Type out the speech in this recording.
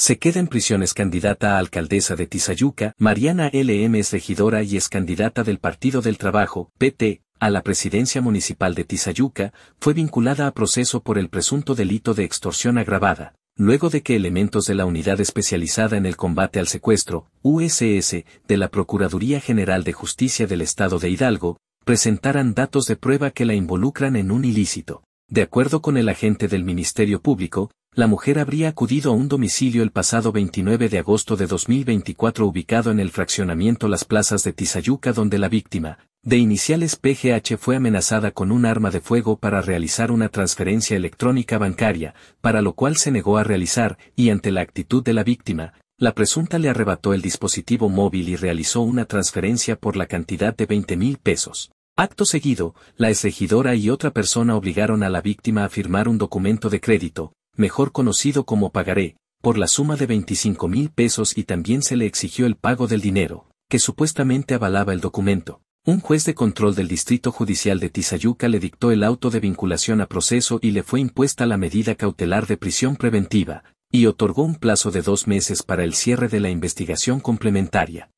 Se queda en prisiones candidata a alcaldesa de Tizayuca, Mariana LM es regidora y es candidata del Partido del Trabajo, PT, a la presidencia municipal de Tizayuca, fue vinculada a proceso por el presunto delito de extorsión agravada, luego de que elementos de la Unidad Especializada en el Combate al Secuestro, USS, de la Procuraduría General de Justicia del Estado de Hidalgo, presentaran datos de prueba que la involucran en un ilícito. De acuerdo con el agente del Ministerio Público, la mujer habría acudido a un domicilio el pasado 29 de agosto de 2024 ubicado en el fraccionamiento Las Plazas de Tizayuca donde la víctima, de iniciales PGH fue amenazada con un arma de fuego para realizar una transferencia electrónica bancaria, para lo cual se negó a realizar, y ante la actitud de la víctima, la presunta le arrebató el dispositivo móvil y realizó una transferencia por la cantidad de 20 mil pesos. Acto seguido, la exregidora y otra persona obligaron a la víctima a firmar un documento de crédito, mejor conocido como pagaré, por la suma de 25 mil pesos y también se le exigió el pago del dinero, que supuestamente avalaba el documento. Un juez de control del Distrito Judicial de Tizayuca le dictó el auto de vinculación a proceso y le fue impuesta la medida cautelar de prisión preventiva, y otorgó un plazo de dos meses para el cierre de la investigación complementaria.